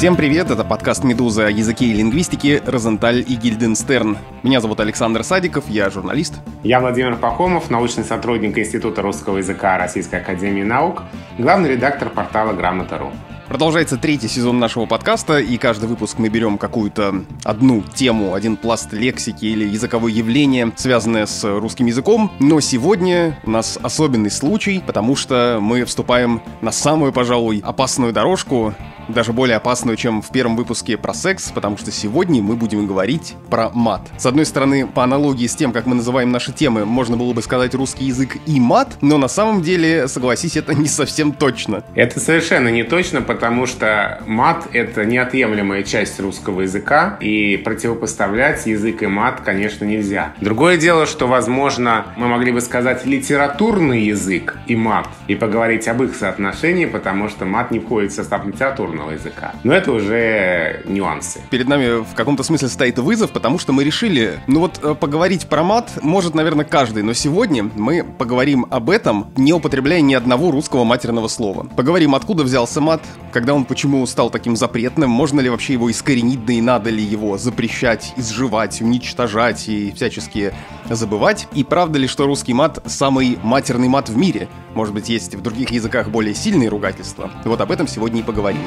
Всем привет, это подкаст «Медуза» о языке и лингвистике «Розенталь и Гильденстерн». Меня зовут Александр Садиков, я журналист. Я Владимир Пахомов, научный сотрудник Института русского языка Российской академии наук, главный редактор портала «Грамота.ру». Продолжается третий сезон нашего подкаста, и каждый выпуск мы берем какую-то одну тему, один пласт лексики или языковое явление, связанное с русским языком. Но сегодня у нас особенный случай, потому что мы вступаем на самую, пожалуй, опасную дорожку, даже более опасную, чем в первом выпуске про секс, потому что сегодня мы будем говорить про мат. С одной стороны, по аналогии с тем, как мы называем наши темы, можно было бы сказать русский язык и мат, но на самом деле, согласись, это не совсем точно. Это совершенно не точно, потому что мат — это неотъемлемая часть русского языка, и противопоставлять язык и мат, конечно, нельзя. Другое дело, что, возможно, мы могли бы сказать литературный язык и мат, и поговорить об их соотношении, потому что мат не входит в состав литературного оригинала языка. Но это уже нюансы. Перед нами в каком-то смысле стоит вызов, потому что мы решили, ну вот э, поговорить про мат может, наверное, каждый, но сегодня мы поговорим об этом, не употребляя ни одного русского матерного слова. Поговорим, откуда взялся мат, когда он почему стал таким запретным, можно ли вообще его искоренить, да и надо ли его запрещать, изживать, уничтожать и всяческие забывать. И правда ли, что русский мат самый матерный мат в мире? Может быть, есть в других языках более сильные ругательства? Вот об этом сегодня и поговорим.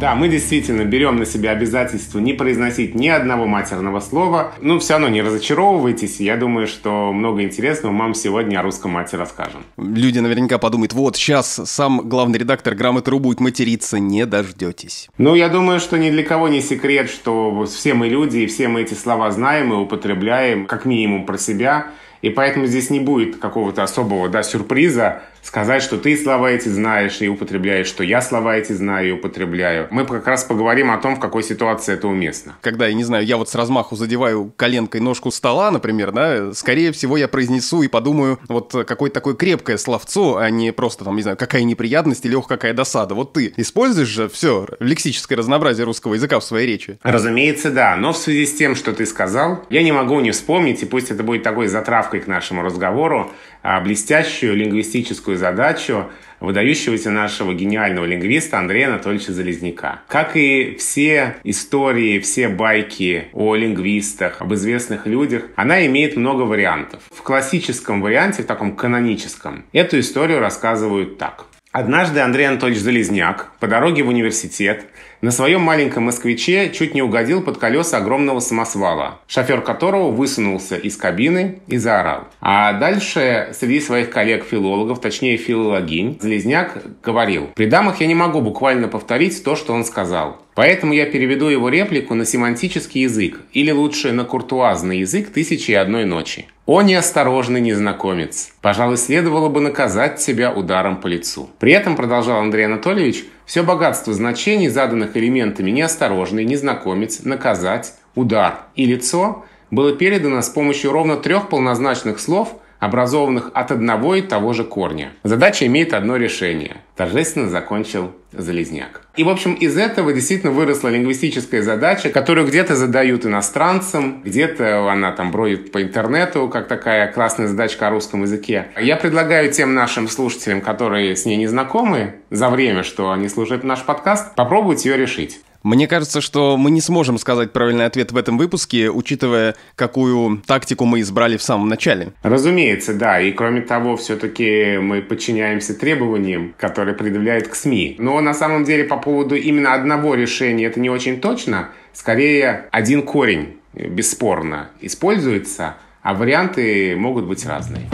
Да, мы действительно берем на себя обязательство не произносить ни одного матерного слова. Ну, все равно не разочаровывайтесь. Я думаю, что много интересного мы вам сегодня о русском мате расскажем. Люди наверняка подумают, вот сейчас сам главный редактор «Грамотру» будет материться, не дождетесь. Ну, я думаю, что ни для кого не секрет, что все мы люди, и все мы эти слова знаем и употребляем, как минимум про себя. И поэтому здесь не будет какого-то особого да, сюрприза, сказать, что ты слова эти знаешь и употребляешь, что я слова эти знаю и употребляю. Мы как раз поговорим о том, в какой ситуации это уместно. Когда, я не знаю, я вот с размаху задеваю коленкой ножку стола, например, да, скорее всего я произнесу и подумаю, вот какое-то такое крепкое словцо, а не просто там, не знаю, какая неприятность или ох, какая досада. Вот ты используешь же все лексическое разнообразие русского языка в своей речи? Разумеется, да. Но в связи с тем, что ты сказал, я не могу не вспомнить, и пусть это будет такой затравкой к нашему разговору, а, блестящую лингвистическую новую задачу выдающегося нашего гениального лингвиста Андрея Анатольевича Залезняка. Как и все истории, все байки о лингвистах, об известных людях, она имеет много вариантов. В классическом варианте, в таком каноническом, эту историю рассказывают так. Однажды Андрей Анатольевич Залезняк по дороге в университет на своем маленьком «Москвиче» чуть не угодил под колеса огромного самосвала, шофер которого высунулся из кабины и заорал. А дальше среди своих коллег-филологов, точнее филологинь, Залезняк говорил «При дамах я не могу буквально повторить то, что он сказал. Поэтому я переведу его реплику на семантический язык, или лучше на куртуазный язык «Тысячи и одной ночи». «О неосторожный незнакомец! Пожалуй, следовало бы наказать себя ударом по лицу». При этом, продолжал Андрей Анатольевич, все богатство значений, заданных элементами «неосторожный», «незнакомец», «наказать», «удар» и «лицо» было передано с помощью ровно трех полнозначных слов – образованных от одного и того же корня. Задача имеет одно решение. Торжественно закончил Залезняк. И, в общем, из этого действительно выросла лингвистическая задача, которую где-то задают иностранцам, где-то она там бродит по интернету, как такая классная задачка о русском языке. Я предлагаю тем нашим слушателям, которые с ней не знакомы, за время, что они слушают наш подкаст, попробовать ее решить. Мне кажется, что мы не сможем сказать правильный ответ в этом выпуске, учитывая, какую тактику мы избрали в самом начале. Разумеется, да. И кроме того, все-таки мы подчиняемся требованиям, которые предъявляют к СМИ. Но на самом деле по поводу именно одного решения это не очень точно. Скорее, один корень, э, бесспорно, используется, а варианты могут быть разные.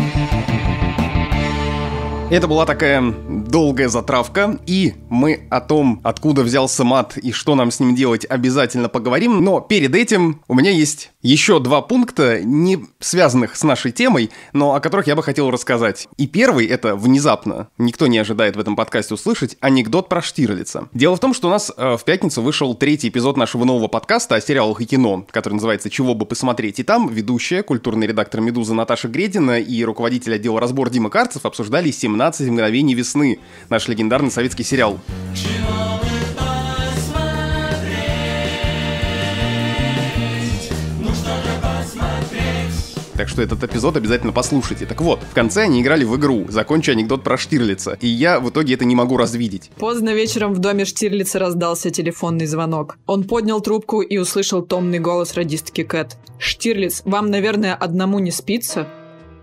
Это была такая долгая затравка, и мы о том, откуда взялся мат и что нам с ним делать, обязательно поговорим. Но перед этим у меня есть еще два пункта, не связанных с нашей темой, но о которых я бы хотел рассказать. И первый — это внезапно, никто не ожидает в этом подкасте услышать, анекдот про Штирлица. Дело в том, что у нас э, в пятницу вышел третий эпизод нашего нового подкаста о сериалах и кино, который называется «Чего бы посмотреть». И там ведущая, культурный редактор «Медузы» Наташа Гредина и руководитель отдела «Разбор» Дима Карцев обсуждали «17 мгновений весны», наш легендарный советский сериал. Чего так что этот эпизод обязательно послушайте. Так вот, в конце они играли в игру, закончи анекдот про Штирлица, и я в итоге это не могу развидеть. Поздно вечером в доме Штирлица раздался телефонный звонок. Он поднял трубку и услышал томный голос радистки Кэт. «Штирлиц, вам, наверное, одному не спится?»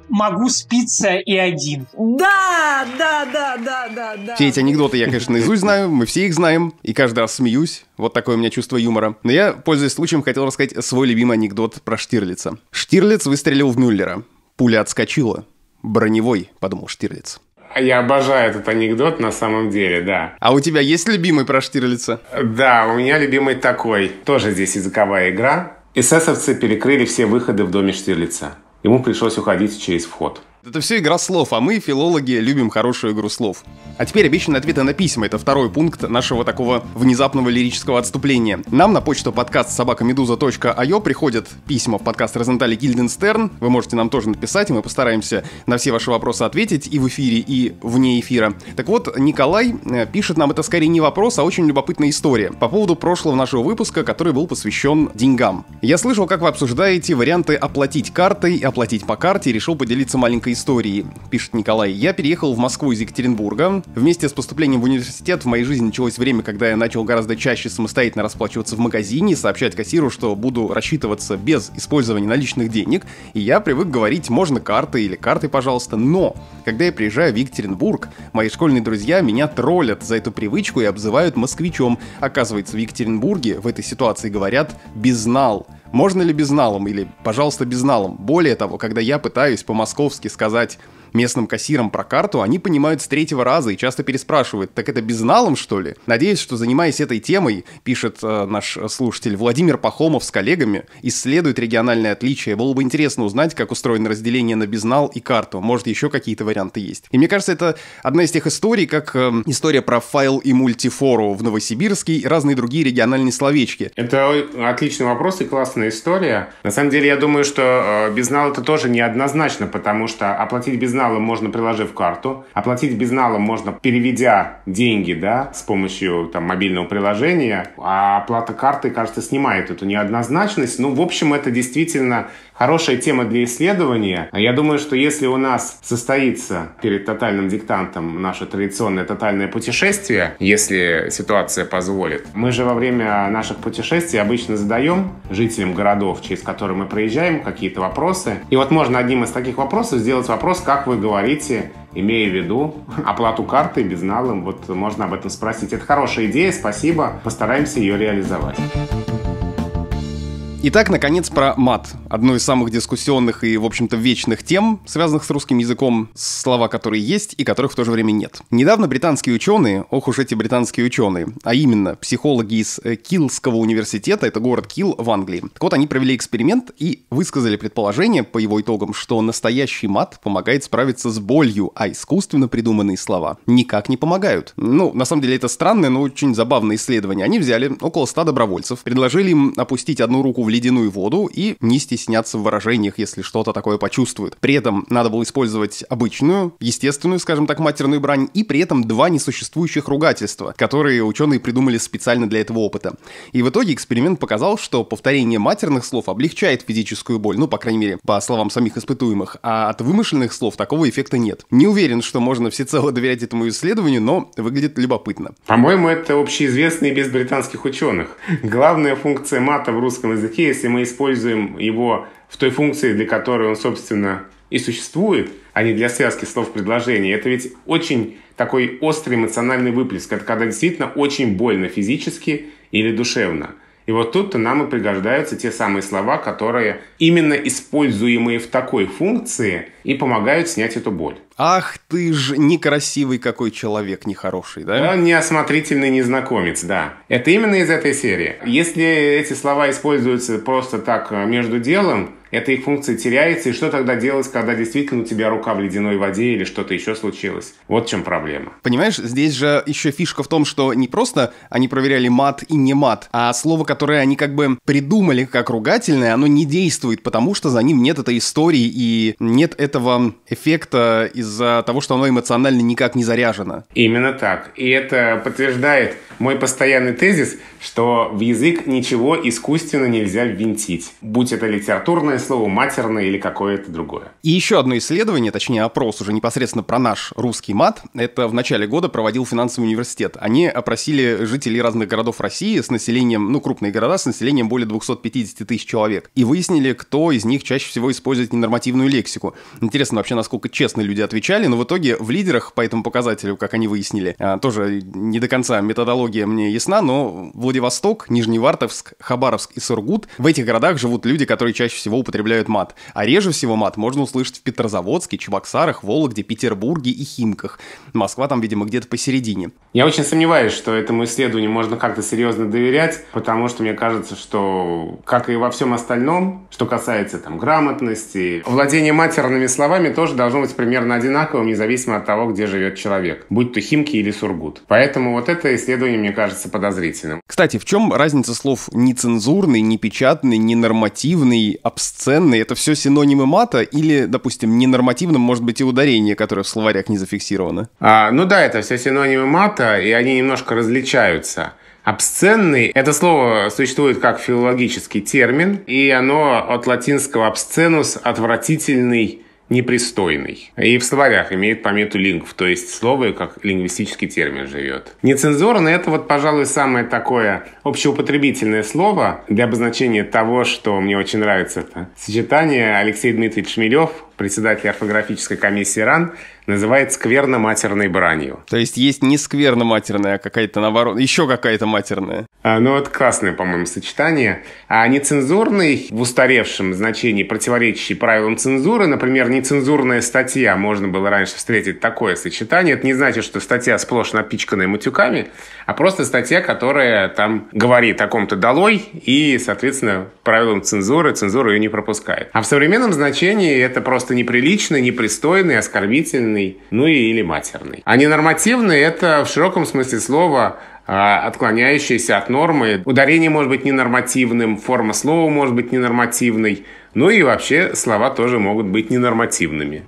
могу спиться и один. Да, да, да, да, да, да. Все эти анекдоты я, конечно, наизусть знаю, мы все их знаем, и каждый раз смеюсь. Вот такое у меня чувство юмора. Но я, пользуясь случаем, хотел рассказать свой любимый анекдот про Штирлица. Штирлиц выстрелил в Мюллера. Пуля отскочила. Броневой, подумал Штирлиц. Я обожаю этот анекдот на самом деле, да. А у тебя есть любимый про Штирлица? Да, у меня любимый такой. Тоже здесь языковая игра. Эсэсовцы перекрыли все выходы в доме Штирлица. Ему пришлось уходить через вход. Это все игра слов, а мы, филологи, любим хорошую игру слов. А теперь обещанные ответы на письма. Это второй пункт нашего такого внезапного лирического отступления. Нам на почту подкаст собакамедуза.io приходят письма в подкаст Розентали Гильденстерн. Вы можете нам тоже написать, и мы постараемся на все ваши вопросы ответить и в эфире, и вне эфира. Так вот, Николай э, пишет нам, это скорее не вопрос, а очень любопытная история по поводу прошлого нашего выпуска, который был посвящен деньгам. Я слышал, как вы обсуждаете варианты оплатить картой, оплатить по карте, и решил поделиться маленькой истории, пишет Николай. Я переехал в Москву из Екатеринбурга. Вместе с поступлением в университет в моей жизни началось время, когда я начал гораздо чаще самостоятельно расплачиваться в магазине, сообщать кассиру, что буду рассчитываться без использования наличных денег. И я привык говорить, можно карты или карты, пожалуйста. Но, когда я приезжаю в Екатеринбург, мои школьные друзья меня троллят за эту привычку и обзывают москвичом. Оказывается, в Екатеринбурге в этой ситуации говорят «безнал». Можно ли безналом или, пожалуйста, безналом? Более того, когда я пытаюсь по-московски сказать местным кассирам про карту, они понимают с третьего раза и часто переспрашивают, так это безналом, что ли? Надеюсь, что занимаясь этой темой, пишет э, наш э, слушатель Владимир Пахомов с коллегами, исследует региональные отличия. Было бы интересно узнать, как устроено разделение на безнал и карту. Может, еще какие-то варианты есть. И мне кажется, это одна из тех историй, как э, история про файл и мультифору в Новосибирске и разные другие региональные словечки. Это отличный вопрос и классная история. На самом деле, я думаю, что э, безнал это тоже неоднозначно, потому что оплатить безнал безналом можно, приложив карту. Оплатить безналом можно, переведя деньги, да, с помощью там мобильного приложения. А оплата карты, кажется, снимает эту неоднозначность. Ну, в общем, это действительно хорошая тема для исследования. Я думаю, что если у нас состоится перед тотальным диктантом наше традиционное тотальное путешествие, если ситуация позволит, мы же во время наших путешествий обычно задаем жителям городов, через которые мы проезжаем, какие-то вопросы. И вот можно одним из таких вопросов сделать вопрос, как вы говорите имея в виду оплату карты безналом. Вот можно об этом спросить. Это хорошая идея, спасибо. Постараемся ее реализовать. Итак, наконец, про мат. Одно из самых дискуссионных и, в общем-то, вечных тем, связанных с русским языком, слова, которые есть и которых в то же время нет. Недавно британские ученые, ох уж эти британские ученые, а именно психологи из э, Килского университета, это город Кил в Англии. Так вот, они провели эксперимент и высказали предположение по его итогам, что настоящий мат помогает справиться с болью, а искусственно придуманные слова никак не помогают. Ну, на самом деле это странное, но очень забавное исследование. Они взяли около ста добровольцев, предложили им опустить одну руку в в ледяную воду и не стесняться в выражениях, если что-то такое почувствует. При этом надо было использовать обычную, естественную, скажем так, матерную брань, и при этом два несуществующих ругательства, которые ученые придумали специально для этого опыта. И в итоге эксперимент показал, что повторение матерных слов облегчает физическую боль, ну, по крайней мере, по словам самих испытуемых, а от вымышленных слов такого эффекта нет. Не уверен, что можно всецело доверять этому исследованию, но выглядит любопытно. По-моему, это общеизвестно и без британских ученых. Главная функция мата в русском языке языке, если мы используем его в той функции, для которой он, собственно, и существует, а не для связки слов предложений, это ведь очень такой острый эмоциональный выплеск. Это когда действительно очень больно физически или душевно – и вот тут-то нам и пригождаются те самые слова, которые именно используемые в такой функции и помогают снять эту боль. Ах ты ж некрасивый какой человек, нехороший, да? Он неосмотрительный незнакомец, да. Это именно из этой серии. Если эти слова используются просто так э, между делом, эта их функция теряется, и что тогда делать, когда действительно у тебя рука в ледяной воде или что-то еще случилось? Вот в чем проблема. Понимаешь, здесь же еще фишка в том, что не просто они проверяли мат и не мат, а слово, которое они как бы придумали как ругательное, оно не действует, потому что за ним нет этой истории и нет этого эффекта из-за того, что оно эмоционально никак не заряжено. Именно так. И это подтверждает мой постоянный тезис, что в язык ничего искусственно нельзя ввинтить, будь это литературное слово, матерное или какое-то другое. И еще одно исследование, точнее опрос уже непосредственно про наш русский мат, это в начале года проводил финансовый университет. Они опросили жителей разных городов России с населением, ну, крупные города с населением более 250 тысяч человек, и выяснили, кто из них чаще всего использует ненормативную лексику. Интересно вообще, насколько честно люди отвечали, но в итоге в лидерах по этому показателю, как они выяснили, а, тоже не до конца методология мне ясна, но в Владивосток, Нижневартовск, Хабаровск и Сургут, в этих городах живут люди, которые чаще всего употребляют мат. А реже всего мат можно услышать в Петрозаводске, Чебоксарах, Вологде, Петербурге и Химках. Москва там, видимо, где-то посередине. Я очень сомневаюсь, что этому исследованию можно как-то серьезно доверять, потому что мне кажется, что, как и во всем остальном, что касается там грамотности, владение матерными словами тоже должно быть примерно одинаковым, независимо от того, где живет человек, будь то Химки или Сургут. Поэтому вот это исследование, мне кажется, подозрительным. Кстати, в чем разница слов нецензурный, непечатный, ненормативный, обсценный? Это все синонимы мата или, допустим, ненормативным может быть и ударение, которое в словарях не зафиксировано? А, ну да, это все синонимы мата, и они немножко различаются. Обсценный – это слово существует как филологический термин, и оно от латинского «обсценус» – «отвратительный», непристойный. И в словарях имеет помету лингв, то есть слово как лингвистический термин живет. Нецензурно это вот, пожалуй, самое такое общеупотребительное слово для обозначения того, что мне очень нравится это сочетание. Алексей Дмитриевич Шмелев председатель орфографической комиссии РАН, называет скверно-матерной бранью. То есть есть не скверно-матерная, а какая-то наоборот, еще какая-то матерная. А, ну, это классное, по-моему, сочетание. А нецензурный в устаревшем значении, противоречащий правилам цензуры, например, нецензурная статья, можно было раньше встретить такое сочетание. Это не значит, что статья сплошь напичканная матюками, а просто статья, которая там говорит о ком-то долой и, соответственно, правилам цензуры, цензура ее не пропускает. А в современном значении это просто просто неприличный, непристойный, оскорбительный, ну и или матерный. А ненормативный – это в широком смысле слова а, отклоняющиеся от нормы. Ударение может быть ненормативным, форма слова может быть ненормативной, ну и вообще слова тоже могут быть ненормативными.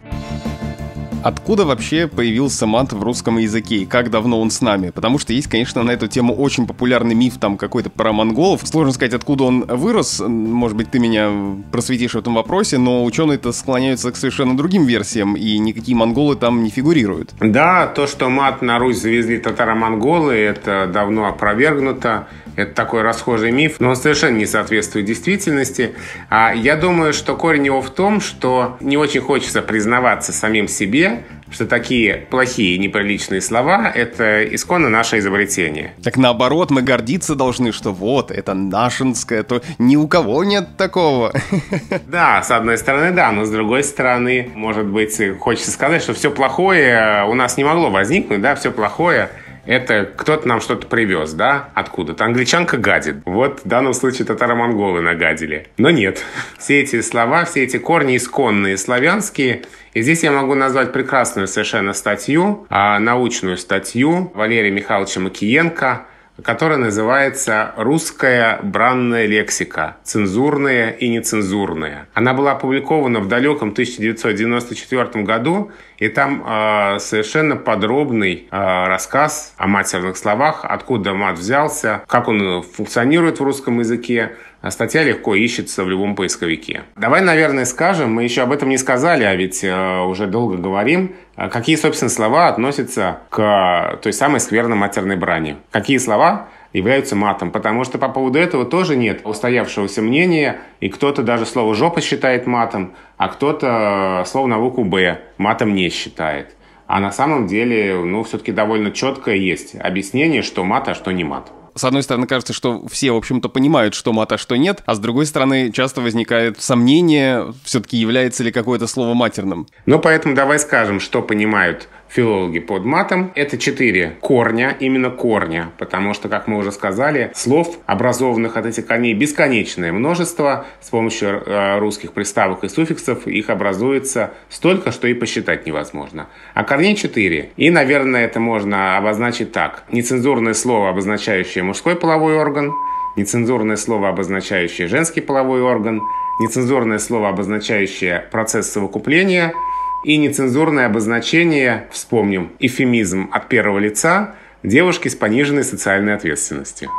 Откуда вообще появился мат в русском языке и как давно он с нами? Потому что есть, конечно, на эту тему очень популярный миф там какой-то про монголов. Сложно сказать, откуда он вырос. Может быть, ты меня просветишь в этом вопросе, но ученые-то склоняются к совершенно другим версиям, и никакие монголы там не фигурируют. Да, то, что мат на Русь завезли татаро-монголы, это давно опровергнуто. Это такой расхожий миф, но он совершенно не соответствует действительности. А я думаю, что корень его в том, что не очень хочется признаваться самим себе, что такие плохие неприличные слова – это исконно наше изобретение. Так наоборот, мы гордиться должны, что вот, это нашинское, то ни у кого нет такого. Да, с одной стороны, да, но с другой стороны, может быть, хочется сказать, что все плохое э, у нас не могло возникнуть, да, все плохое это кто-то нам что-то привез, да, откуда-то. Англичанка гадит. Вот в данном случае татаро-монголы нагадили. Но нет. Все эти слова, все эти корни исконные славянские, и здесь я могу назвать прекрасную совершенно статью, а, научную статью Валерия Михайловича Макиенко которая называется «Русская бранная лексика. Цензурная и нецензурная». Она была опубликована в далеком 1994 году, и там э, совершенно подробный э, рассказ о матерных словах, откуда мат взялся, как он функционирует в русском языке, а статья легко ищется в любом поисковике. Давай, наверное, скажем, мы еще об этом не сказали, а ведь э, уже долго говорим, а какие, собственно, слова относятся к той самой скверной матерной брани. Какие слова являются матом, потому что по поводу этого тоже нет устоявшегося мнения, и кто-то даже слово «жопа» считает матом, а кто-то слово на букву «б» матом не считает. А на самом деле, ну, все-таки довольно четкое есть объяснение, что мат, а что не мат. С одной стороны, кажется, что все, в общем-то, понимают, что мат, а что нет, а с другой стороны, часто возникает сомнение, все-таки является ли какое-то слово матерным. Ну, поэтому давай скажем, что понимают филологи под матом. Это четыре корня, именно корня, потому что, как мы уже сказали, слов, образованных от этих корней, бесконечное множество. С помощью э, русских приставок и суффиксов их образуется столько, что и посчитать невозможно. А корней четыре. И, наверное, это можно обозначить так. Нецензурное слово, обозначающее мужской половой орган, нецензурное слово, обозначающее женский половой орган, нецензурное слово, обозначающее процесс совокупления – и нецензурное обозначение, вспомним, эфемизм от первого лица девушки с пониженной социальной ответственностью.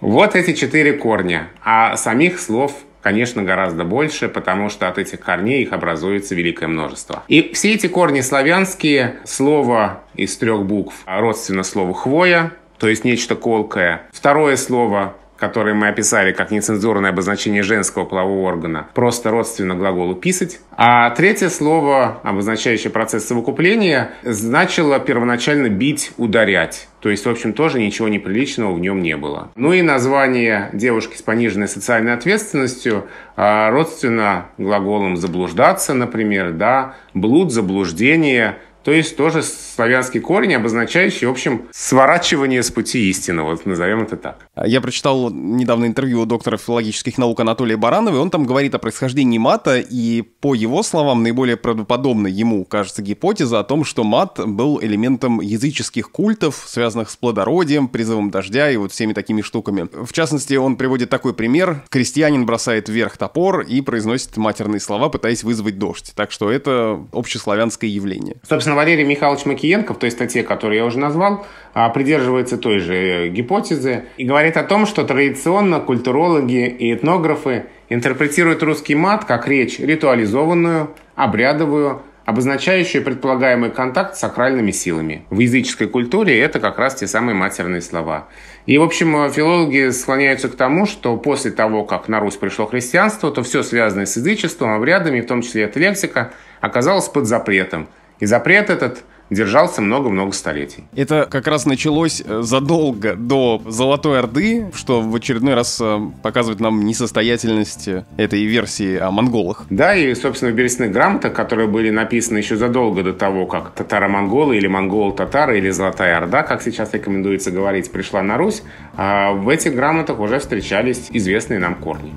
Вот эти четыре корня, а самих слов конечно, гораздо больше, потому что от этих корней их образуется великое множество. И все эти корни славянские, слово из трех букв родственно слову «хвоя», то есть нечто колкое. Второе слово который мы описали как нецензурное обозначение женского полового органа, просто родственно глаголу «писать». А третье слово, обозначающее процесс совокупления, значило первоначально «бить», «ударять». То есть, в общем, тоже ничего неприличного в нем не было. Ну и название девушки с пониженной социальной ответственностью а, родственно глаголом «заблуждаться», например, да, «блуд», «заблуждение», то есть тоже славянский корень, обозначающий, в общем, сворачивание с пути истины, вот назовем это так. Я прочитал недавно интервью у доктора филологических наук Анатолия Баранова, и он там говорит о происхождении мата, и по его словам, наиболее правдоподобной ему кажется гипотеза о том, что мат был элементом языческих культов, связанных с плодородием, призывом дождя и вот всеми такими штуками. В частности, он приводит такой пример. Крестьянин бросает вверх топор и произносит матерные слова, пытаясь вызвать дождь. Так что это общеславянское явление. Собственно, Соответственно, Валерий Михайлович Макиенко в той статье, которую я уже назвал, а, придерживается той же э, гипотезы и говорит о том, что традиционно культурологи и этнографы интерпретируют русский мат как речь ритуализованную, обрядовую, обозначающую предполагаемый контакт с сакральными силами. В языческой культуре это как раз те самые матерные слова. И, в общем, филологи склоняются к тому, что после того, как на Русь пришло христианство, то все связанное с язычеством, обрядами, в том числе эта лексика, оказалось под запретом – и запрет этот держался много-много столетий. Это как раз началось э, задолго до Золотой Орды, что в очередной раз э, показывает нам несостоятельность э, этой версии о монголах. Да, и, собственно, в берестных грамотах, которые были написаны еще задолго до того, как татаро-монголы или монгол-татары или Золотая Орда, как сейчас рекомендуется говорить, пришла на Русь, а в этих грамотах уже встречались известные нам корни.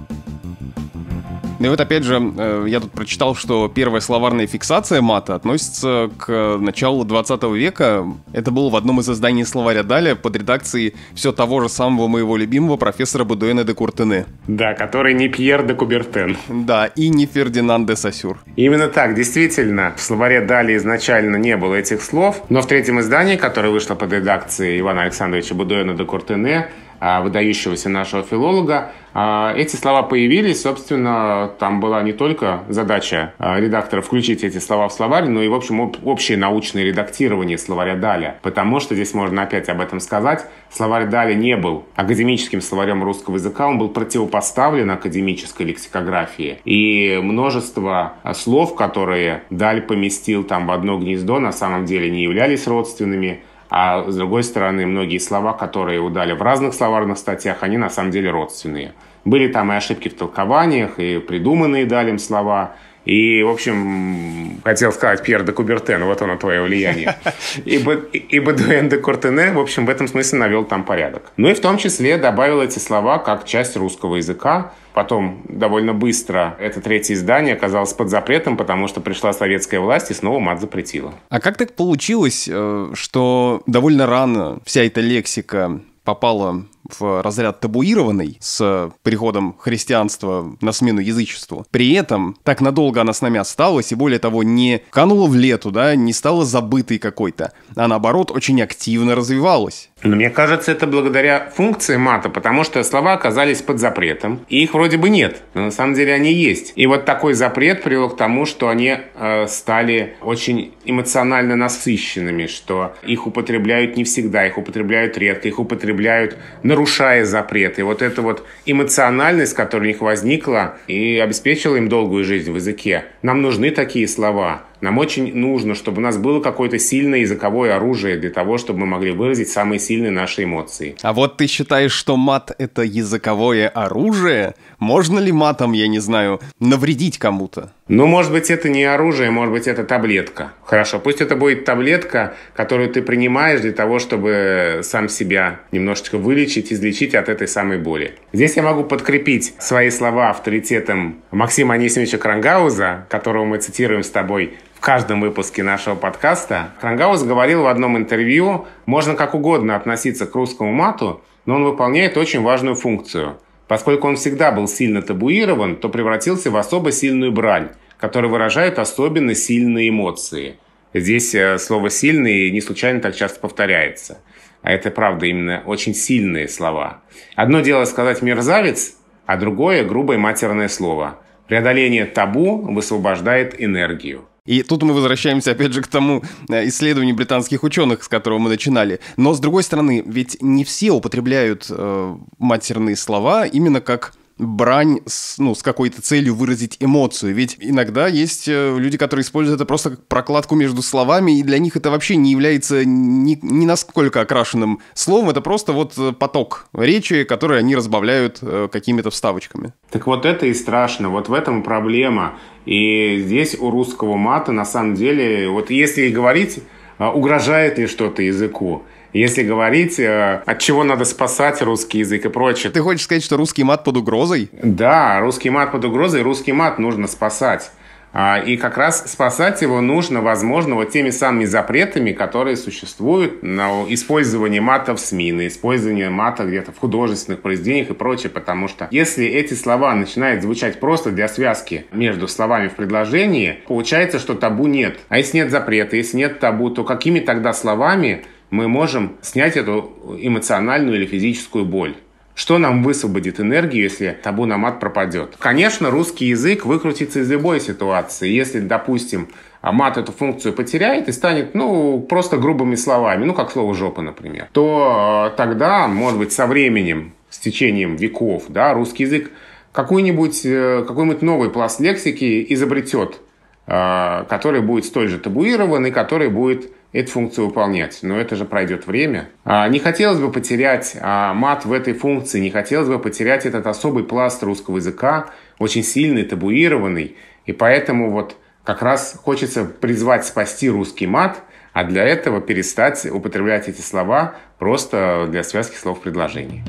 Ну и вот опять же, э, я тут прочитал, что первая словарная фиксация мата относится к э, началу 20 века. Это было в одном из изданий словаря «Далее» под редакцией все того же самого моего любимого профессора Будуэна де Куртены. Да, который не Пьер де Кубертен. Да, и не Фердинанд де Сосюр. Именно так, действительно. В словаре «Далее» изначально не было этих слов, но в третьем издании, которое вышло под редакцией Ивана Александровича Будуэна де Куртене, а, выдающегося нашего филолога. А, эти слова появились, собственно, там была не только задача а, редактора включить эти слова в словарь, но и, в общем, общее научное редактирование словаря Даля, потому что здесь можно опять об этом сказать, словарь Даля не был академическим словарем русского языка, он был противопоставлен академической лексикографии, и множество слов, которые Даль поместил там в одно гнездо, на самом деле не являлись родственными, а с другой стороны, многие слова, которые удали в разных словарных статьях, они на самом деле родственные. Были там и ошибки в толкованиях, и придуманные далим слова, и, в общем, хотел сказать Пьер де Кубертен, вот оно твое влияние. И, и Бадуэн де Кортене, в общем, в этом смысле навел там порядок. Ну и в том числе добавил эти слова как часть русского языка. Потом довольно быстро это третье издание оказалось под запретом, потому что пришла советская власть и снова мат запретила. А как так получилось, э, что довольно рано вся эта лексика попала в разряд табуированный с приходом христианства на смену язычеству. При этом так надолго она с нами осталась и, более того, не канула в лету, да, не стала забытой какой-то, а наоборот очень активно развивалась. Но мне кажется, это благодаря функции мата, потому что слова оказались под запретом, и их вроде бы нет, но на самом деле они есть. И вот такой запрет привел к тому, что они э, стали очень эмоционально насыщенными, что их употребляют не всегда, их употребляют редко, их употребляют, но нарушая запреты. Вот эта вот эмоциональность, которая у них возникла и обеспечила им долгую жизнь в языке. Нам нужны такие слова. Нам очень нужно, чтобы у нас было какое-то сильное языковое оружие для того, чтобы мы могли выразить самые сильные наши эмоции. А вот ты считаешь, что мат — это языковое оружие? Можно ли матом, я не знаю, навредить кому-то? Ну, может быть, это не оружие, может быть, это таблетка. Хорошо, пусть это будет таблетка, которую ты принимаешь для того, чтобы сам себя немножечко вылечить, излечить от этой самой боли. Здесь я могу подкрепить свои слова авторитетом Максима Анисимовича Крангауза, которого мы цитируем с тобой каждом выпуске нашего подкаста, Крангаус говорил в одном интервью, можно как угодно относиться к русскому мату, но он выполняет очень важную функцию. Поскольку он всегда был сильно табуирован, то превратился в особо сильную брань, которая выражает особенно сильные эмоции. Здесь э, слово «сильный» не случайно так часто повторяется. А это, правда, именно очень сильные слова. Одно дело сказать «мерзавец», а другое – грубое матерное слово. Преодоление табу высвобождает энергию. И тут мы возвращаемся, опять же, к тому э, исследованию британских ученых, с которого мы начинали. Но, с другой стороны, ведь не все употребляют э, матерные слова именно как брань с, ну, с какой-то целью выразить эмоцию. Ведь иногда есть э, люди, которые используют это просто как прокладку между словами, и для них это вообще не является ни, ни насколько окрашенным словом, это просто вот э, поток речи, который они разбавляют э, какими-то вставочками. Так вот это и страшно, вот в этом проблема. И здесь у русского мата на самом деле, вот если говорить, угрожает ли что-то языку, если говорить, э, от чего надо спасать русский язык и прочее. Ты хочешь сказать, что русский мат под угрозой? Да, русский мат под угрозой, русский мат нужно спасать. А, и как раз спасать его нужно, возможно, вот теми самыми запретами, которые существуют на использование мата в СМИ, на использование мата где-то в художественных произведениях и прочее, потому что если эти слова начинают звучать просто для связки между словами в предложении, получается, что табу нет. А если нет запрета, если нет табу, то какими тогда словами мы можем снять эту эмоциональную или физическую боль. Что нам высвободит энергию, если табу намат пропадет? Конечно, русский язык выкрутится из любой ситуации. Если, допустим, мат эту функцию потеряет и станет, ну, просто грубыми словами, ну, как слово «жопа», например, то э, тогда, может быть, со временем, с течением веков, да, русский язык какой-нибудь, э, какой-нибудь новый пласт лексики изобретет, э, который будет столь же табуирован и который будет эту функцию выполнять. Но это же пройдет время. А, не хотелось бы потерять а, мат в этой функции, не хотелось бы потерять этот особый пласт русского языка, очень сильный, табуированный. И поэтому вот как раз хочется призвать спасти русский мат, а для этого перестать употреблять эти слова просто для связки слов в предложении.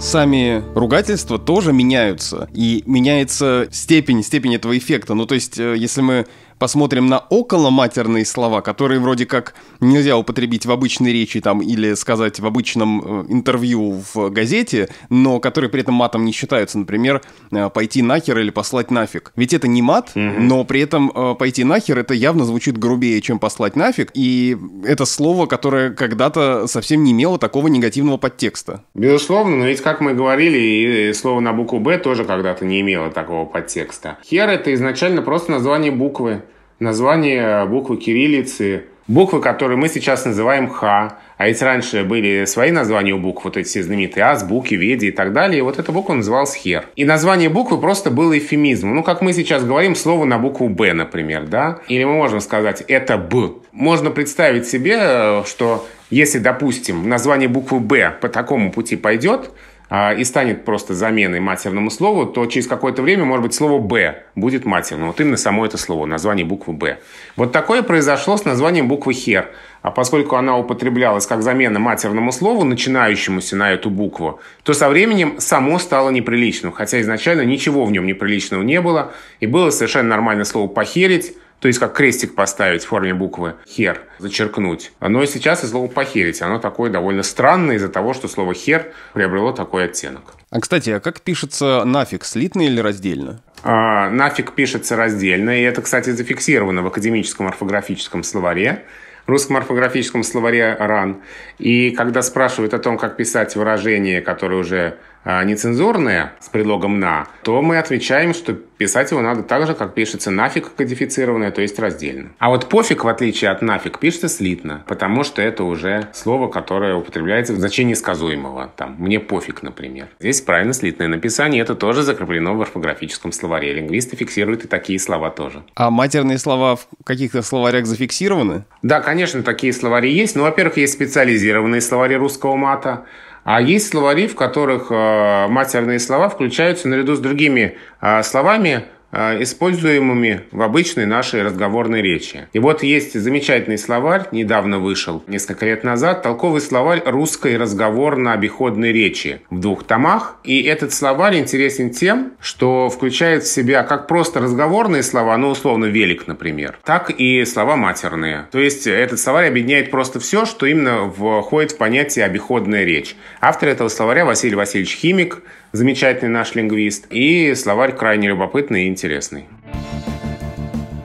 Сами ругательства тоже меняются, и меняется степень, степень этого эффекта. Ну, то есть, э, если мы посмотрим на околоматерные слова, которые вроде как нельзя употребить в обычной речи там или сказать в обычном э, интервью в газете, но которые при этом матом не считаются. Например, э, пойти нахер или послать нафиг. Ведь это не мат, угу. но при этом э, пойти нахер это явно звучит грубее, чем послать нафиг. И это слово, которое когда-то совсем не имело такого негативного подтекста. Безусловно, но ведь, как мы говорили, и слово на букву «б» тоже когда-то не имело такого подтекста. Хер — это изначально просто название буквы название буквы кириллицы, буквы, которые мы сейчас называем «Х», а ведь раньше были свои названия у букв, вот эти все знаменитые «Аз», «Буки», «Веди» и так далее. И вот эта буква называлась «Хер». И название буквы просто было эфемизмом. Ну, как мы сейчас говорим слово на букву «Б», например, да? Или мы можем сказать «это Б». Можно представить себе, э, что если, допустим, название буквы «Б» по такому пути пойдет – а, и станет просто заменой матерному слову, то через какое-то время, может быть, слово «б» будет матерным. Вот именно само это слово, название буквы «б». Вот такое произошло с названием буквы «хер». А поскольку она употреблялась как замена матерному слову, начинающемуся на эту букву, то со временем само стало неприличным, хотя изначально ничего в нем неприличного не было, и было совершенно нормальное слово «похерить», то есть как крестик поставить в форме буквы «хер», зачеркнуть. Но сейчас и слово «похерить», оно такое довольно странное из-за того, что слово «хер» приобрело такой оттенок. А, кстати, а как пишется нафиг, слитно или раздельно? А, нафиг пишется раздельно, и это, кстати, зафиксировано в академическом орфографическом словаре русском орфографическом словаре РАН. И когда спрашивают о том, как писать выражение, которое уже а, нецензурное с предлогом «на», то мы отвечаем, что писать его надо так же, как пишется «нафиг» кодифицированное, то есть раздельно. А вот «пофиг», в отличие от «нафиг», пишется слитно, потому что это уже слово, которое употребляется в значении сказуемого. Там «мне пофиг», например. Здесь правильно слитное написание, это тоже закреплено в орфографическом словаре. Лингвисты фиксируют и такие слова тоже. А матерные слова в каких-то словарях зафиксированы? Да, конечно, такие словари есть. Ну, во-первых, есть специализированные словари русского мата, а есть словари, в которых э, матерные слова включаются наряду с другими э, словами а, используемыми в обычной нашей разговорной речи. И вот есть замечательный словарь, недавно вышел, несколько лет назад, толковый словарь русской разговорно-обиходной речи в двух томах. И этот словарь интересен тем, что включает в себя как просто разговорные слова, ну, условно, велик, например, так и слова матерные. То есть этот словарь объединяет просто все, что именно входит в понятие обиходная речь. Автор этого словаря Василий Васильевич Химик, замечательный наш лингвист. И словарь крайне любопытный и интересный.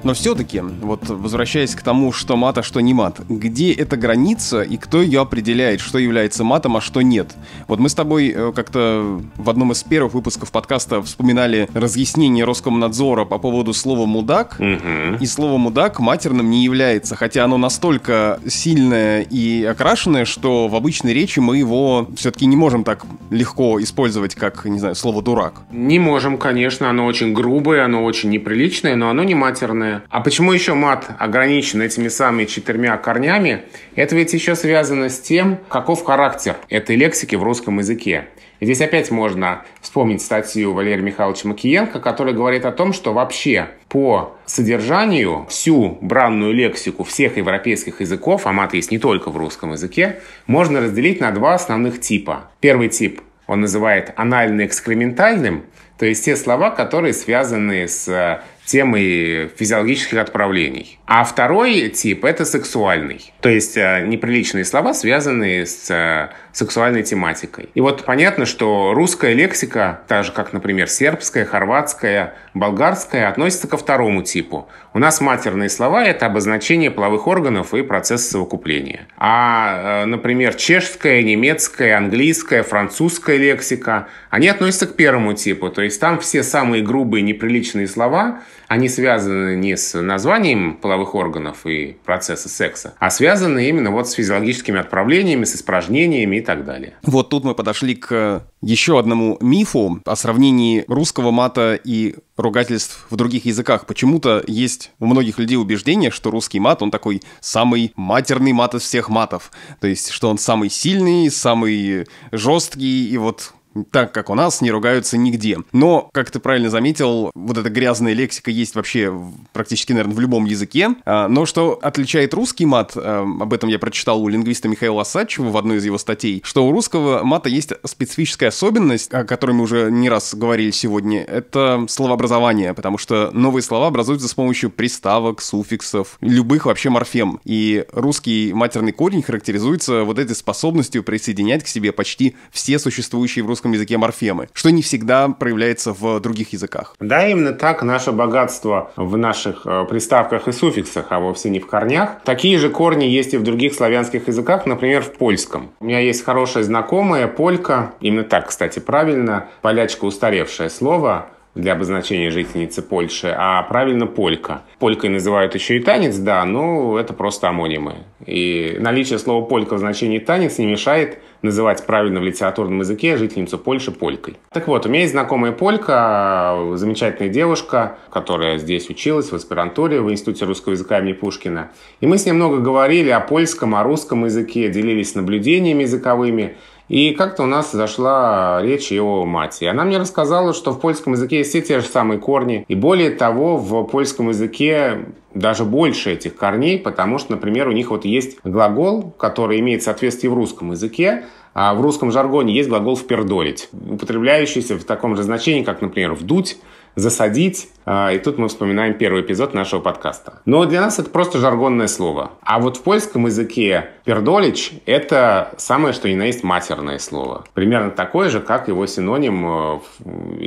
Но все-таки, вот возвращаясь к тому, что мат, а что не мат, где эта граница и кто ее определяет, что является матом, а что нет? Вот мы с тобой э, как-то в одном из первых выпусков подкаста вспоминали разъяснение Роскомнадзора по поводу слова «мудак», угу. и слово «мудак» матерным не является, хотя оно настолько сильное и окрашенное, что в обычной речи мы его все-таки не можем так легко использовать, как, не знаю, слово «дурак». Не можем, конечно, оно очень грубое, оно очень неприличное, но оно не матерное самое. Э, а почему еще мат ограничен этими самыми четырьмя корнями? Это ведь еще связано с тем, каков характер этой лексики в русском языке. Здесь опять можно вспомнить статью Валерия Михайловича Макиенко, которая говорит о том, что вообще по содержанию всю бранную лексику всех европейских языков, а мат есть не только в русском языке, можно разделить на два основных типа. Первый тип он называет анально-экскрементальным, то есть те слова, которые связаны с э, темой физиологических отправлений. А второй тип – это сексуальный. То есть э, неприличные слова, связанные с э, сексуальной тематикой. И вот понятно, что русская лексика, так же как, например, сербская, хорватская, болгарская, относится ко второму типу. У нас матерные слова – это обозначение половых органов и процесса совокупления. А, э, например, чешская, немецкая, английская, французская лексика – они относятся к первому типу. То есть там все самые грубые неприличные слова – они связаны не с названием половых органов и процесса секса, а связаны именно вот с физиологическими отправлениями, с испражнениями и так далее. Вот тут мы подошли к еще одному мифу о сравнении русского мата и ругательств в других языках. Почему-то есть у многих людей убеждение, что русский мат, он такой самый матерный мат из всех матов. То есть, что он самый сильный, самый жесткий, и вот так как у нас не ругаются нигде. Но, как ты правильно заметил, вот эта грязная лексика есть вообще практически, наверное, в любом языке. А, но что отличает русский мат, э, об этом я прочитал у лингвиста Михаила Осадчева в одной из его статей, что у русского мата есть специфическая особенность, о которой мы уже не раз говорили сегодня, это словообразование, потому что новые слова образуются с помощью приставок, суффиксов, любых вообще морфем. И русский матерный корень характеризуется вот этой способностью присоединять к себе почти все существующие в русском русском языке морфемы, что не всегда проявляется в других языках. Да, именно так наше богатство в наших э, приставках и суффиксах, а вовсе не в корнях. Такие же корни есть и в других славянских языках, например, в польском. У меня есть хорошая знакомая, полька, именно так, кстати, правильно, полячка устаревшее слово, для обозначения жительницы Польши, а правильно полька. Полькой называют еще и танец, да, но это просто амонимы. И наличие слова полька в значении танец не мешает называть правильно в литературном языке жительницу Польши полькой. Так вот, у меня есть знакомая полька, замечательная девушка, которая здесь училась в аспирантуре в Институте русского языка имени Пушкина. И мы с ней много говорили о польском, о русском языке, делились наблюдениями языковыми. И как-то у нас зашла речь его мать. И она мне рассказала, что в польском языке есть все те же самые корни. И более того, в польском языке даже больше этих корней, потому что, например, у них вот есть глагол, который имеет соответствие в русском языке, а в русском жаргоне есть глагол «впердолить», употребляющийся в таком же значении, как, например, «вдуть», засадить. А, и тут мы вспоминаем первый эпизод нашего подкаста. Но для нас это просто жаргонное слово. А вот в польском языке «пердолич» — это самое, что ни на есть матерное слово. Примерно такое же, как его синоним, э,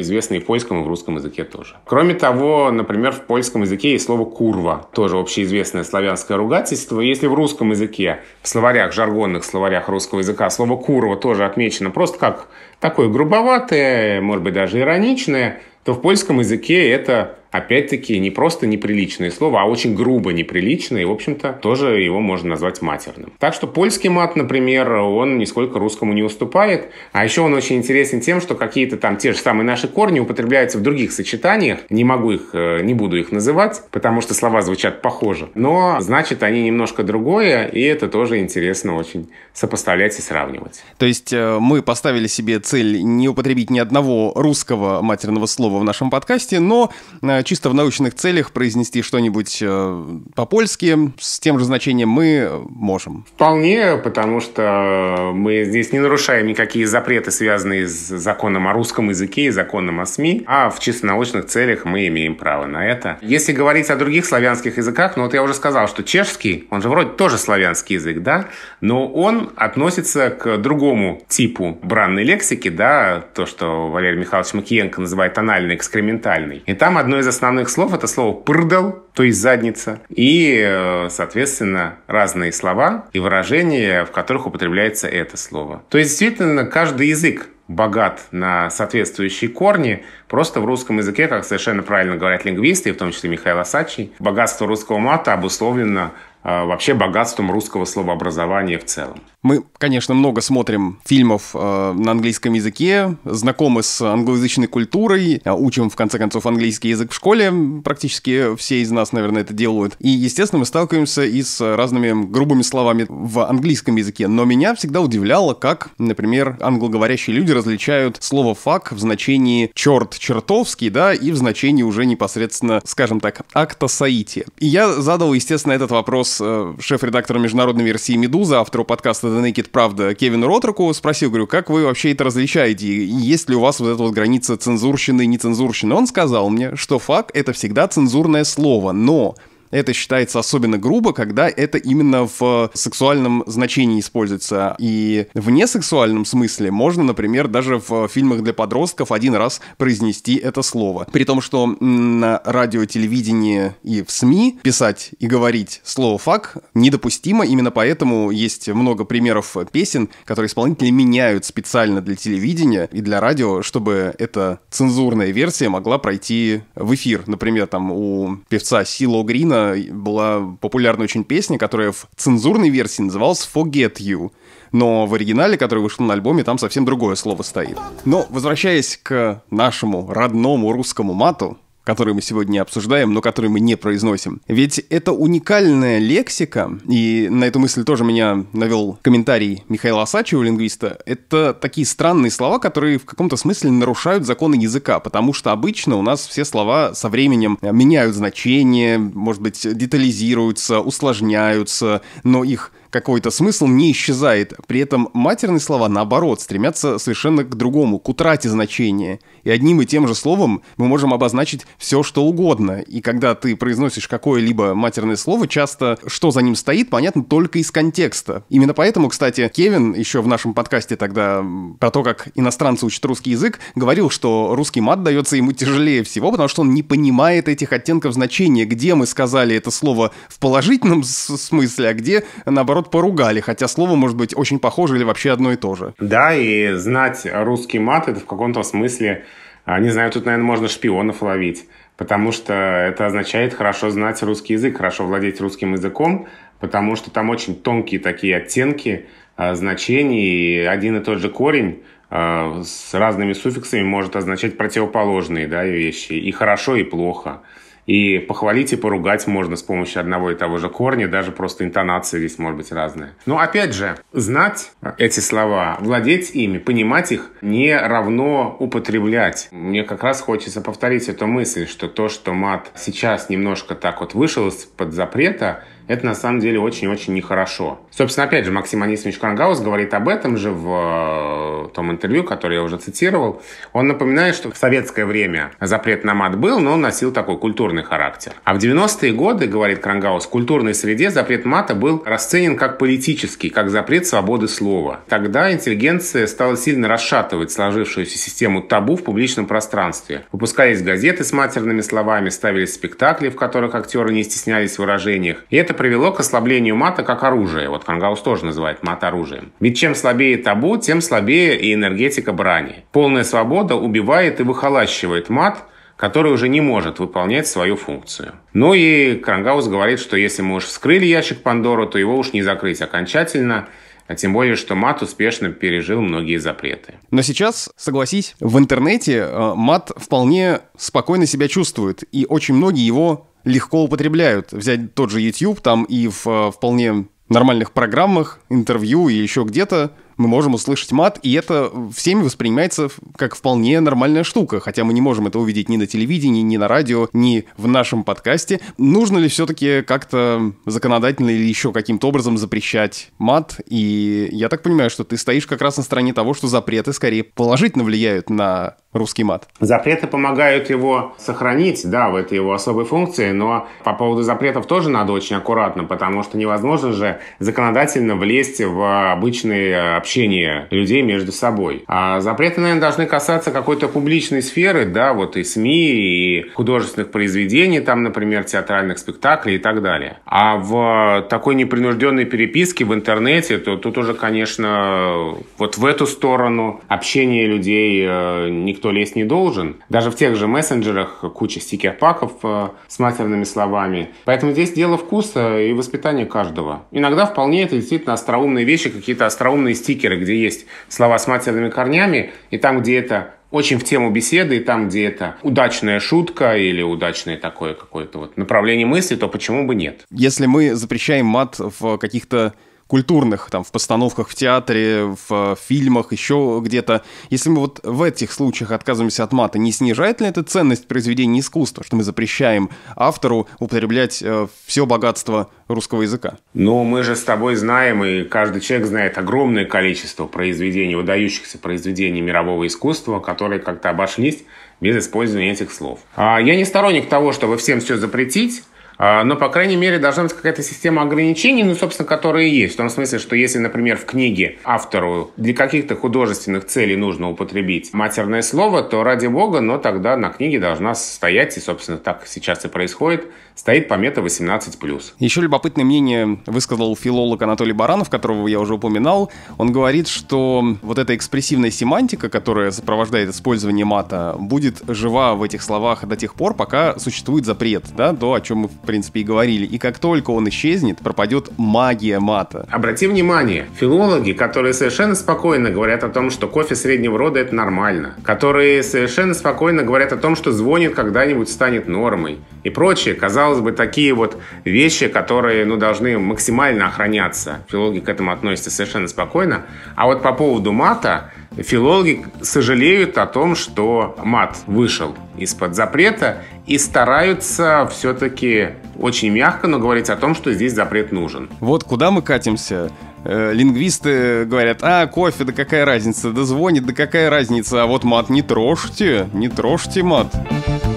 известный в польском и в русском языке тоже. Кроме того, например, в польском языке есть слово «курва», тоже общеизвестное славянское ругательство. Если в русском языке, в словарях, жаргонных словарях русского языка слово «курва» тоже отмечено просто как такое грубоватое, может быть, даже ироничное — то в польском языке это опять-таки, не просто неприличное слово, а очень грубо неприличное. и, в общем-то, тоже его можно назвать матерным. Так что польский мат, например, он нисколько русскому не уступает, а еще он очень интересен тем, что какие-то там те же самые наши корни употребляются в других сочетаниях, не могу их, э, не буду их называть, потому что слова звучат похоже, но значит они немножко другое, и это тоже интересно очень сопоставлять и сравнивать. То есть э, мы поставили себе цель не употребить ни одного русского матерного слова в нашем подкасте, но э, чисто в научных целях произнести что-нибудь э, по-польски с тем же значением мы можем? Вполне, потому что мы здесь не нарушаем никакие запреты, связанные с законом о русском языке и законом о СМИ, а в чисто научных целях мы имеем право на это. Если говорить о других славянских языках, ну вот я уже сказал, что чешский, он же вроде тоже славянский язык, да, но он относится к другому типу бранной лексики, да, то, что Валерий Михайлович Макиенко называет тонально-экскрементальной. И там одно из основных слов это слово «пырдал», то есть задница, и, э, соответственно, разные слова и выражения, в которых употребляется это слово. То есть, действительно, каждый язык богат на соответствующие корни. Просто в русском языке, как совершенно правильно говорят лингвисты, в том числе Михаил Осадчий, богатство русского мата обусловлено Э, вообще богатством русского словообразования в целом. Мы, конечно, много смотрим фильмов э, на английском языке, знакомы с англоязычной культурой, э, учим, в конце концов, английский язык в школе, практически все из нас, наверное, это делают. И, естественно, мы сталкиваемся и с разными грубыми словами в английском языке. Но меня всегда удивляло, как, например, англоговорящие люди различают слово «фак» в значении «черт чертовский», да, и в значении уже непосредственно, скажем так, акта соития. И я задал, естественно, этот вопрос вопрос э, шеф-редактора международной версии "Медуза", автору подкаста «The Naked Правда» Кевину Ротроку. Спросил, говорю, как вы вообще это различаете? И есть ли у вас вот эта вот граница цензурщины и нецензурщины? Он сказал мне, что «фак» — это всегда цензурное слово, но это считается особенно грубо, когда это именно в сексуальном значении используется. И в несексуальном смысле можно, например, даже в фильмах для подростков один раз произнести это слово. При том, что на радио, телевидении и в СМИ писать и говорить слово «фак» недопустимо. Именно поэтому есть много примеров песен, которые исполнители меняют специально для телевидения и для радио, чтобы эта цензурная версия могла пройти в эфир. Например, там у певца Сило Грина была популярна очень песня, которая в цензурной версии называлась «Forget You». Но в оригинале, который вышел на альбоме, там совсем другое слово стоит. Но, возвращаясь к нашему родному русскому мату, которые мы сегодня обсуждаем, но которые мы не произносим. Ведь это уникальная лексика, и на эту мысль тоже меня навел комментарий Михаила Осачева, лингвиста, это такие странные слова, которые в каком-то смысле нарушают законы языка, потому что обычно у нас все слова со временем э, меняют значение, может быть, детализируются, усложняются, но их какой-то смысл не исчезает. При этом матерные слова, наоборот, стремятся совершенно к другому, к утрате значения. И одним и тем же словом мы можем обозначить все, что угодно. И когда ты произносишь какое-либо матерное слово, часто что за ним стоит, понятно только из контекста. Именно поэтому, кстати, Кевин еще в нашем подкасте тогда про то, как иностранцы учат русский язык, говорил, что русский мат дается ему тяжелее всего, потому что он не понимает этих оттенков значения, где мы сказали это слово в положительном смысле, а где, наоборот, наоборот, поругали, хотя слово может быть очень похоже или вообще одно и то же. Да, и знать русский мат, это в каком-то смысле, а, не знаю, тут, наверное, можно шпионов ловить, потому что это означает хорошо знать русский язык, хорошо владеть русским языком, потому что там очень тонкие такие оттенки а, значений, и один и тот же корень а, с разными суффиксами может означать противоположные да, вещи, и хорошо, и плохо. И похвалить и поругать можно с помощью одного и того же корня, даже просто интонации здесь может быть разная. Но опять же, знать эти слова, владеть ими, понимать их не равно употреблять. Мне как раз хочется повторить эту мысль, что то, что мат сейчас немножко так вот вышел из-под запрета, это на самом деле очень-очень нехорошо. Собственно, опять же, Максим Анисович Крангаус говорит об этом же в э, том интервью, которое я уже цитировал. Он напоминает, что в советское время запрет на мат был, но он носил такой культурный характер. А в 90-е годы, говорит Крангаус, в культурной среде запрет мата был расценен как политический, как запрет свободы слова. Тогда интеллигенция стала сильно расшатывать сложившуюся систему табу в публичном пространстве. Выпускались газеты с матерными словами, ставились спектакли, в которых актеры не стеснялись в выражениях. И это это привело к ослаблению мата как оружия. Вот Кангаус тоже называет мат оружием. Ведь чем слабее табу, тем слабее и энергетика брани. Полная свобода убивает и выхолащивает мат, который уже не может выполнять свою функцию. Ну и Крангаус говорит, что если мы уж вскрыли ящик Пандору, то его уж не закрыть окончательно, а тем более, что мат успешно пережил многие запреты. Но сейчас, согласись, в интернете э, мат вполне спокойно себя чувствует, и очень многие его легко употребляют. Взять тот же YouTube, там и в э, вполне нормальных программах, интервью и еще где-то мы можем услышать мат, и это всеми воспринимается как вполне нормальная штука, хотя мы не можем это увидеть ни на телевидении, ни на радио, ни в нашем подкасте. Нужно ли все-таки как-то законодательно или еще каким-то образом запрещать мат? И я так понимаю, что ты стоишь как раз на стороне того, что запреты скорее положительно влияют на русский мат. Запреты помогают его сохранить, да, в этой его особой функции, но по поводу запретов тоже надо очень аккуратно, потому что невозможно же законодательно влезть в обычный э, общения людей между собой. А запреты, наверное, должны касаться какой-то публичной сферы, да, вот и СМИ, и художественных произведений, там, например, театральных спектаклей и так далее. А в такой непринужденной переписке в интернете, то тут уже, конечно, вот в эту сторону общения людей э, никто лезть не должен. Даже в тех же мессенджерах куча стикер-паков э, с матерными словами. Поэтому здесь дело вкуса и воспитания каждого. Иногда вполне это действительно остроумные вещи, какие-то остроумные стикеры стикеры, где есть слова с матерными корнями, и там, где это очень в тему беседы, и там, где это удачная шутка или удачное такое какое-то вот направление мысли, то почему бы нет? Если мы запрещаем мат в каких-то культурных, там, в постановках в театре, в э, фильмах, еще где-то. Если мы вот в этих случаях отказываемся от мата, не снижает ли это ценность произведения искусства, что мы запрещаем автору употреблять э, все богатство русского языка? Ну, мы же с тобой знаем, и каждый человек знает огромное количество произведений, выдающихся произведений мирового искусства, которые как-то обошлись без использования этих слов. А я не сторонник того, чтобы всем все запретить, а, но, по крайней мере, должна быть какая-то система ограничений, ну, собственно, которые есть. В том смысле, что если, например, в книге автору для каких-то художественных целей нужно употребить матерное слово, то ради бога, но тогда на книге должна стоять, и, собственно, так сейчас и происходит, стоит помета 18+. Еще любопытное мнение высказал филолог Анатолий Баранов, которого я уже упоминал. Он говорит, что вот эта экспрессивная семантика, которая сопровождает использование мата, будет жива в этих словах до тех пор, пока существует запрет, да, то, о чем мы, в принципе, и говорили. И как только он исчезнет, пропадет магия мата. Обрати внимание, филологи, которые совершенно спокойно говорят о том, что кофе среднего рода — это нормально, которые совершенно спокойно говорят о том, что звонит когда-нибудь станет нормой, и прочее. Казалось бы, такие вот вещи, которые ну, должны максимально охраняться. Филологи к этому относятся совершенно спокойно. А вот по поводу мата, филологи сожалеют о том, что мат вышел из-под запрета и стараются все-таки очень мягко, но говорить о том, что здесь запрет нужен. Вот куда мы катимся? Э, лингвисты говорят, а, кофе, да какая разница, да звонит, да какая разница, а вот мат не трожьте, не трожьте мат. Мат.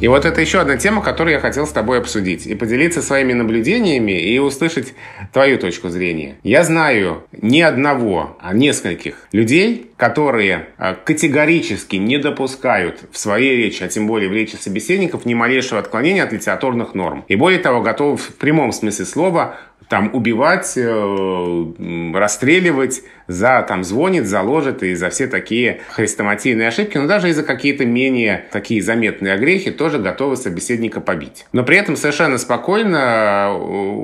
И вот это еще одна тема, которую я хотел с тобой обсудить и поделиться своими наблюдениями и услышать твою точку зрения. Я знаю не одного, а нескольких людей, которые э, категорически не допускают в своей речи, а тем более в речи собеседников, ни малейшего отклонения от литературных норм. И более того, готовы в прямом смысле слова там убивать, э, расстреливать, за там звонит, заложит и за все такие хрестоматийные ошибки, но даже и за какие-то менее такие заметные огрехи тоже готовы собеседника побить. Но при этом совершенно спокойно э,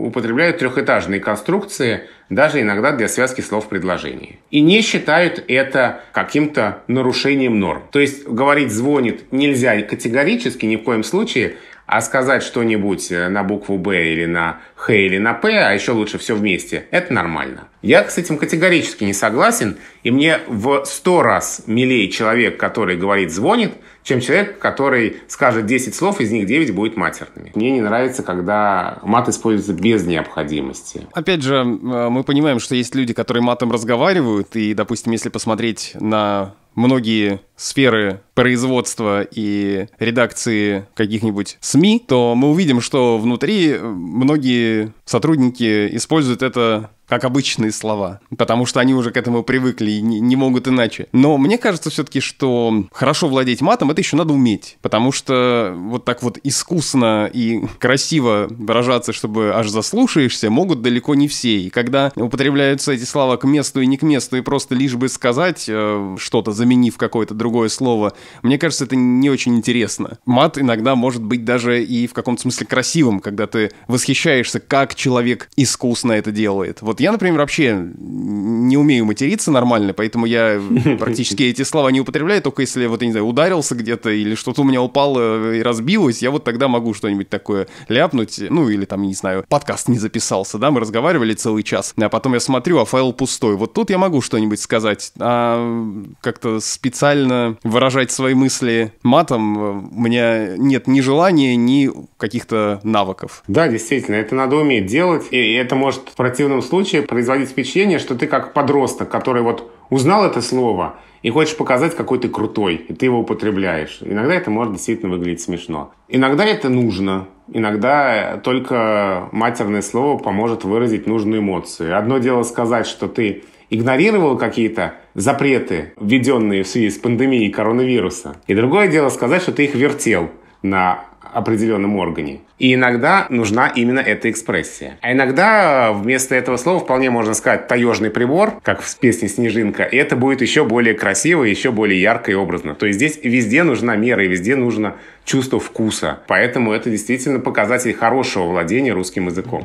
употребляют трехэтажные конструкции, даже иногда для связки слов предложений. И не считают это каким-то нарушением норм. То есть говорить «звонит» нельзя категорически, ни в коем случае – а сказать что-нибудь э, на букву «Б» или на «Х» или на «П», а еще лучше все вместе, это нормально. Я с этим категорически не согласен, и мне в сто раз милее человек, который говорит «звонит», чем человек, который скажет 10 слов, из них 9 будет матерными. Мне не нравится, когда мат используется без необходимости. Опять же, э, мы понимаем, что есть люди, которые матом разговаривают, и, допустим, если посмотреть на многие сферы производства и редакции каких-нибудь СМИ, то мы увидим, что внутри многие сотрудники используют это как обычные слова, потому что они уже к этому привыкли и не, не могут иначе. Но мне кажется все-таки, что хорошо владеть матом, это еще надо уметь, потому что вот так вот искусно и красиво выражаться, чтобы аж заслушаешься, могут далеко не все. И когда употребляются эти слова к месту и не к месту, и просто лишь бы сказать э, что-то, заменив какое-то другое слово, мне кажется, это не очень интересно. Мат иногда может быть даже и в каком-то смысле красивым, когда ты восхищаешься, как человек искусно это делает. Вот я, например, вообще не умею материться нормально, поэтому я практически эти слова не употребляю, только если, вот, я не знаю, ударился где-то или что-то у меня упало и разбилось, я вот тогда могу что-нибудь такое ляпнуть, ну, или там, не знаю, подкаст не записался, да, мы разговаривали целый час, а потом я смотрю, а файл пустой. Вот тут я могу что-нибудь сказать, а как-то специально выражать свои мысли матом э, у меня нет ни желания, ни каких-то навыков. Да, действительно, это надо уметь делать, и это может в противном случае случае производить впечатление, что ты как подросток, который вот узнал это слово и хочешь показать, какой ты крутой, и ты его употребляешь. Иногда это может действительно выглядеть смешно. Иногда это нужно. Иногда только матерное слово поможет выразить нужную эмоцию. Одно дело сказать, что ты игнорировал какие-то запреты, введенные в связи с пандемией коронавируса. И другое дело сказать, что ты их вертел на определенном органе. И иногда нужна именно эта экспрессия. А иногда э, вместо этого слова вполне можно сказать «таежный прибор», как в песне «Снежинка», и это будет еще более красиво, еще более ярко и образно. То есть здесь везде нужна мера и везде нужно чувство вкуса. Поэтому это действительно показатель хорошего владения русским языком.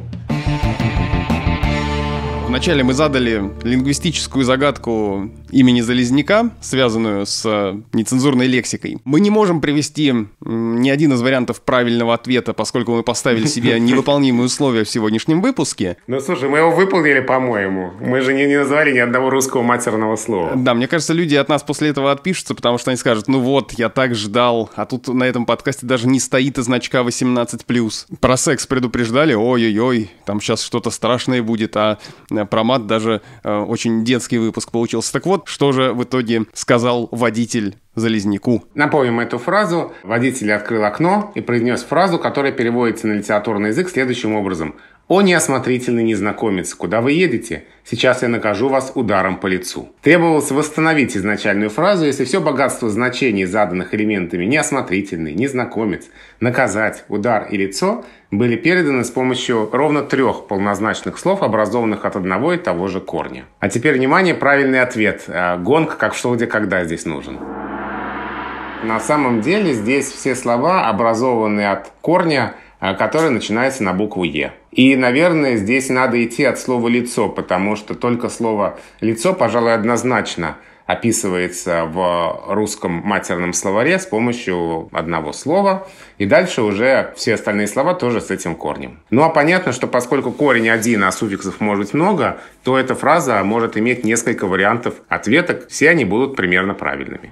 Вначале мы задали лингвистическую загадку имени Залезняка, связанную с э, нецензурной лексикой. Мы не можем привести ни один из вариантов правильного ответа, поскольку мы поставили себе невыполнимые условия в сегодняшнем выпуске. Ну, слушай, мы его выполнили, по-моему. Мы же не, не назвали ни одного русского матерного слова. Да, мне кажется, люди от нас после этого отпишутся, потому что они скажут, ну вот, я так ждал, а тут на этом подкасте даже не стоит и значка 18+. Про секс предупреждали, ой-ой-ой, там сейчас что-то страшное будет, а э, про мат даже э, очень детский выпуск получился. Так вот, вот что же в итоге сказал водитель Залезняку. Напомним эту фразу. Водитель открыл окно и произнес фразу, которая переводится на литературный язык следующим образом. «О неосмотрительный незнакомец, куда вы едете? Сейчас я накажу вас ударом по лицу». Требовалось восстановить изначальную фразу, если все богатство значений, заданных элементами «неосмотрительный», «незнакомец», «наказать», «удар» и «лицо» были переданы с помощью ровно трех полнозначных слов, образованных от одного и того же корня. А теперь, внимание, правильный ответ. А, Гонка как в «Что, где, когда» здесь нужен. На самом деле здесь все слова, образованные от корня – Э, которая начинается на букву «Е». И, наверное, здесь надо идти от слова «лицо», потому что только слово «лицо», пожалуй, однозначно описывается в русском матерном словаре с помощью одного слова. И дальше уже все остальные слова тоже с этим корнем. Ну а понятно, что поскольку корень один, а суффиксов может быть много, то эта фраза может иметь несколько вариантов ответок. Все они будут примерно правильными.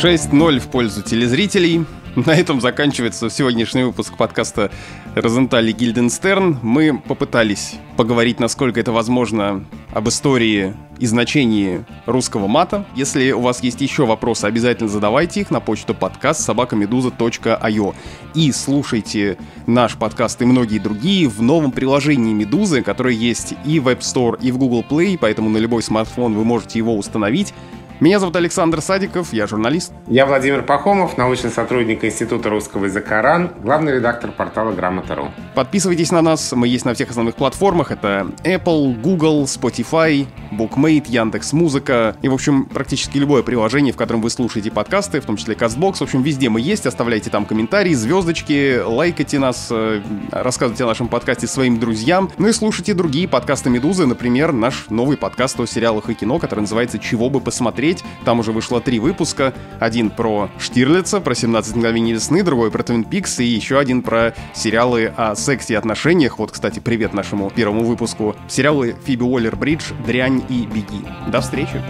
6-0 в пользу телезрителей. На этом заканчивается сегодняшний выпуск подкаста «Розенталь Гильденстерн». Мы попытались поговорить, насколько это возможно, об истории и значении русского мата. Если у вас есть еще вопросы, обязательно задавайте их на почту подкаст собакамедуза.io. И слушайте наш подкаст и многие другие в новом приложении «Медузы», которое есть и в App Store, и в Google Play, поэтому на любой смартфон вы можете его установить меня зовут Александр Садиков, я журналист. Я Владимир Пахомов, научный сотрудник Института русского языка РАН, главный редактор портала Грамота.ру. Подписывайтесь на нас, мы есть на всех основных платформах. Это Apple, Google, Spotify, BookMate, Яндекс.Музыка и, в общем, практически любое приложение, в котором вы слушаете подкасты, в том числе CastBox. В общем, везде мы есть. Оставляйте там комментарии, звездочки, лайкайте нас, э, рассказывайте о нашем подкасте своим друзьям. Ну и слушайте другие подкасты «Медузы», например, наш новый подкаст о сериалах и кино, который называется «Чего бы посмотреть» посмотреть. Там уже вышло три выпуска. Один про Штирлица, про 17 мгновений весны, другой про Твин Пикс и еще один про сериалы о сексе и отношениях. Вот, кстати, привет нашему первому выпуску. Сериалы Фиби Уоллер-Бридж, Дрянь и Беги. До встречи!